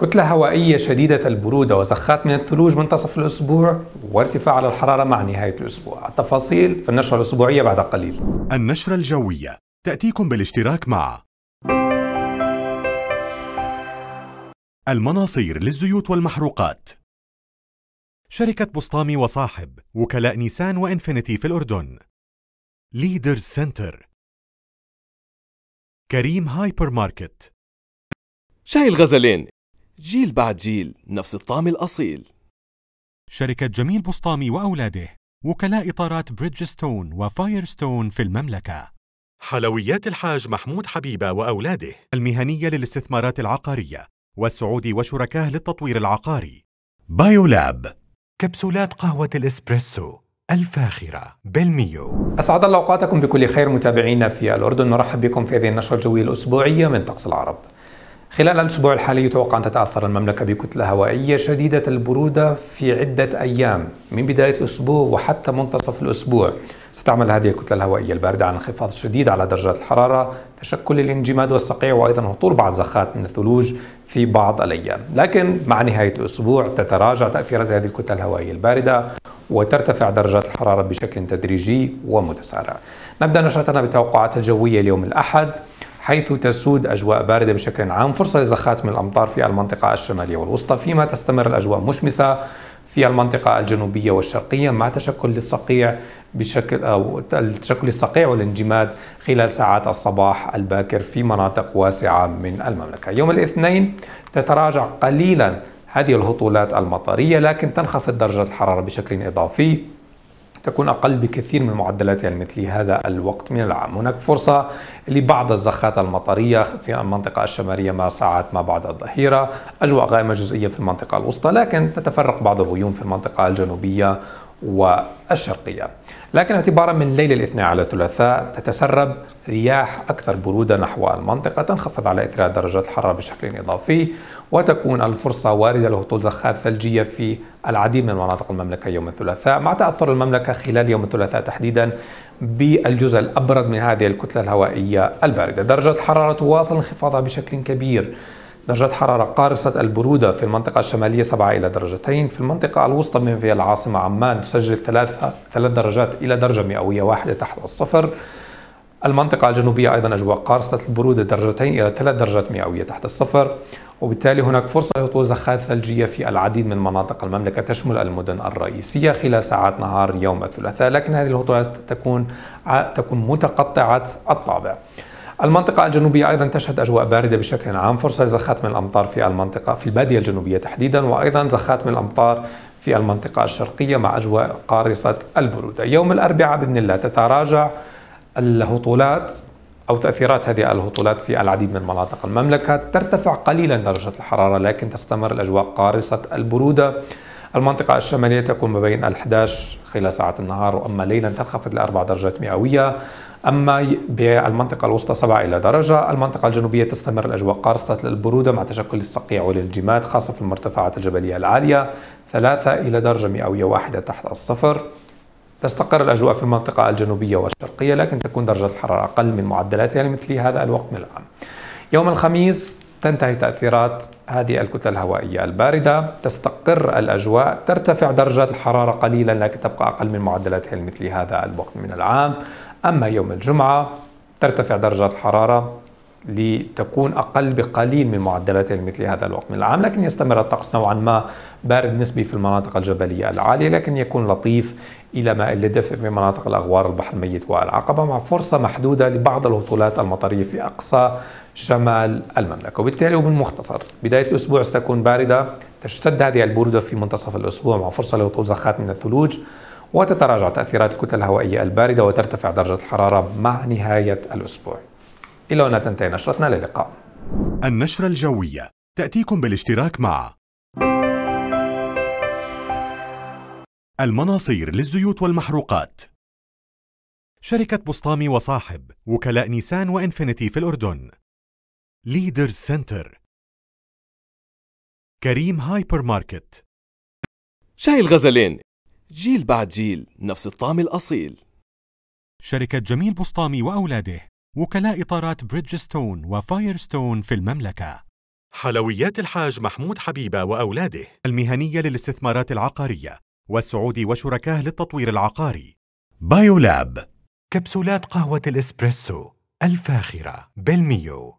كتلة هوائية شديدة البرودة وزخات من الثلوج منتصف الأسبوع وارتفاع على الحرارة مع نهاية الأسبوع التفاصيل في النشرة الأسبوعية بعد قليل النشرة الجوية تأتيكم بالاشتراك مع المناصير للزيوت والمحروقات شركة بسطامي وصاحب وكلاء نيسان وإنفينيتي في الأردن ليدرز سنتر كريم هايبر ماركت شاي الغزلين جيل بعد جيل نفس الطعم الأصيل شركة جميل بسطامي وأولاده وكلاء إطارات بريدجستون وفايرستون في المملكة حلويات الحاج محمود حبيبة وأولاده المهنية للاستثمارات العقارية والسعودي وشركاه للتطوير العقاري بايولاب كبسولات قهوة الإسبريسو الفاخرة بالميو أسعد الله أوقاتكم بكل خير متابعينا في الأردن نرحب بكم في هذه النشرة الجوية الأسبوعية من طقس العرب خلال الأسبوع الحالي يتوقع أن تتأثر المملكة بكتلة هوائية شديدة البرودة في عدة أيام من بداية الأسبوع وحتى منتصف الأسبوع ستعمل هذه الكتلة الهوائية الباردة على انخفاض شديد على درجات الحرارة تشكل الانجماد والصقيع وأيضا هطول بعض زخات من الثلوج في بعض الأيام لكن مع نهاية الأسبوع تتراجع تأثيرات هذه الكتلة الهوائية الباردة وترتفع درجات الحرارة بشكل تدريجي ومتسارع نبدأ نشرتنا بتوقعات الجوية ليوم الأحد حيث تسود أجواء باردة بشكل عام فرصة لزخات من الأمطار في المنطقة الشمالية والوسطى فيما تستمر الأجواء مشمسة في المنطقة الجنوبية والشرقية مع تشكل الصقيع بشكل أو تشكل الصقيع والانجماد خلال ساعات الصباح الباكر في مناطق واسعة من المملكة يوم الاثنين تتراجع قليلا هذه الهطولات المطرية لكن تنخفض درجة الحرارة بشكل إضافي تكون أقل بكثير من معدلاتها يعني مثل هذا الوقت من العام هناك فرصة لبعض الزخات المطرية في المنطقة الشمالية مع ساعات ما بعد الظهيرة أجواء غائمة جزئية في المنطقة الوسطى لكن تتفرق بعض الغيوم في المنطقة الجنوبية والشرقية لكن اعتبارا من ليلة الاثنين على الثلاثاء تتسرب رياح أكثر برودة نحو المنطقة تنخفض على إثرها درجات الحرارة بشكل إضافي وتكون الفرصة واردة لهطول زخات ثلجية في العديد من مناطق المملكة يوم الثلاثاء مع تأثر المملكة خلال يوم الثلاثاء تحديدا بالجزء الأبرد من هذه الكتلة الهوائية الباردة درجة الحرارة تواصل انخفاضها بشكل كبير درجات حرارة قارصة البرودة في المنطقة الشمالية 7 إلى درجتين في المنطقة الوسطى من في العاصمة عمان تسجل ثلاثة ثلاث درجات إلى درجة مئوية واحدة تحت الصفر المنطقة الجنوبية أيضا أجواء قارصة البرودة درجتين إلى ثلاث درجات مئوية تحت الصفر وبالتالي هناك فرصة لهطول زخات ثلجية في العديد من مناطق المملكة تشمل المدن الرئيسية خلال ساعات نهار يوم الثلاثاء لكن هذه الهطولات تكون تكون متقطعة الطابع المنطقة الجنوبية أيضا تشهد أجواء باردة بشكل عام فرصة لزخات من الأمطار في المنطقة في البادية الجنوبية تحديدا وأيضا زخات من الأمطار في المنطقة الشرقية مع أجواء قارصة البرودة يوم الأربعاء بإذن الله تتراجع الهطولات أو تأثيرات هذه الهطولات في العديد من مناطق المملكة ترتفع قليلا درجة الحرارة لكن تستمر الأجواء قارصة البرودة المنطقة الشمالية تكون ما بين 11 خلال ساعات النهار وأما ليلا تنخفض لأربع درجات مئوية أما بالمنطقة الوسطى 7 إلى درجة المنطقة الجنوبية تستمر الأجواء قارصة للبرودة مع تشكل الصقيع والجماد خاصة في المرتفعات الجبلية العالية 3 إلى درجة مئوية واحدة تحت الصفر تستقر الأجواء في المنطقة الجنوبية والشرقية لكن تكون درجة الحرارة أقل من معدلاتها لمثل يعني هذا الوقت من العام يوم الخميس تنتهي تأثيرات هذه الكتلة الهوائية الباردة تستقر الأجواء ترتفع درجات الحرارة قليلا لكن تبقى أقل من معدلاتها لمثل يعني هذا الوقت من العام أما يوم الجمعة ترتفع درجات الحرارة لتكون أقل بقليل من معدلات مثل هذا الوقت من العام لكن يستمر الطقس نوعا ما بارد نسبي في المناطق الجبلية العالية لكن يكون لطيف إلى ماء الدفء في مناطق الأغوار البحر الميت والعقبة مع فرصة محدودة لبعض الهطولات المطرية في أقصى شمال المملكة وبالتالي وبالمختصر بداية الأسبوع ستكون باردة تشتد هذه البرودة في منتصف الأسبوع مع فرصة لهطول زخات من الثلوج وتتراجع تأثيرات الكتل الهوائية الباردة وترتفع درجة الحرارة مع نهاية الأسبوع إلى هنا تنتهي نشرتنا للقاء النشرة الجوية تأتيكم بالاشتراك مع المناصير للزيوت والمحروقات شركة بسطامي وصاحب وكلاء نيسان وإنفينيتي في الأردن ليدر سنتر كريم هايبر ماركت شاي الغزلين جيل بعد جيل نفس الطعم الأصيل شركة جميل بسطامي وأولاده وكلاء إطارات بريدجستون وفايرستون في المملكة حلويات الحاج محمود حبيبة وأولاده المهنية للاستثمارات العقارية والسعودي وشركاه للتطوير العقاري بايولاب كبسولات قهوة الإسبريسو الفاخرة بالميو